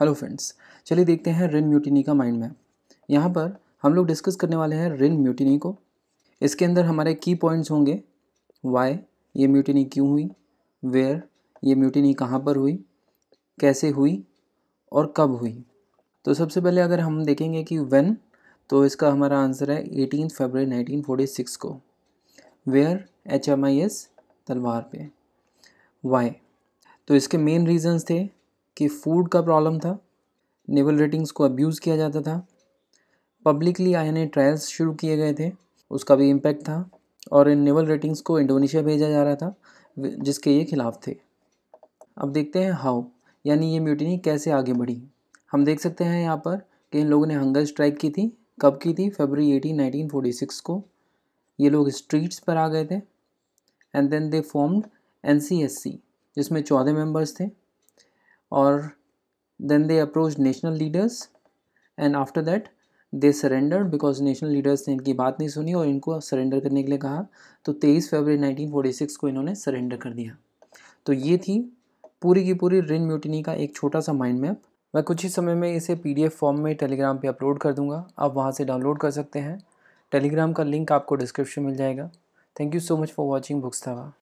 hello friends चलिए देखते हैं रिन म्यूटिनी का माइंड मैप यहाँ पर हम लोग डिस्कस करने वाले हैं रिन म्यूटिनी को इसके अंदर हमारे की पॉइंट्स होंगे वाई ये म्यूटिनी क्यों हुई वेयर ये म्यूटिनी कहाँ पर हुई कैसे हुई और कब हुई तो सबसे पहले अगर हम देखेंगे कि वेन तो इसका हमारा आंसर है एटीन फरवरी सिक्स को where H M I S Talwar पे वाई तो इसके मेन रीजंस थे कि फूड का प्रॉब्लम था नेवल रेटिंग्स को अब्यूज़ किया जाता था पब्लिकली आई ट्रायल्स शुरू किए गए थे उसका भी इम्पैक्ट था और इन नेवल रेटिंग्स को इंडोनेशिया भेजा जा रहा था जिसके ये खिलाफ थे अब देखते हैं हाउ यानी ये म्यूटिनी कैसे आगे बढ़ी हम देख सकते हैं यहाँ पर कि इन लोगों ने हंगर स्ट्राइक की थी कब की थी February eighteen nineteen forty six को ये लोग स्ट्रीट्स पर आ गए थे and then they formed N C S C जिसमें चौदह मेंबर्स थे or then they approached national leaders and after that they surrender because national leaders ने इनकी बात नहीं सुनी और इनको सरेंडर करने के लिए कहा तो 23 फरवरी 1946 को इन्होंने सरेंडर कर दिया तो ये थी पूरी की पूरी रिन म्यूटिनी का एक छोटा सा माइंड मैप मैं कुछ ही समय में इसे पीडीएफ फॉर्म में टेलीग्राम पे अपलोड कर दूंगा आप वहाँ से डाउनलोड कर सकते हैं टेलीग्राम का लिंक आपको डिस्क्रिप्शन मिल जाएगा thank you so much for watching books थावा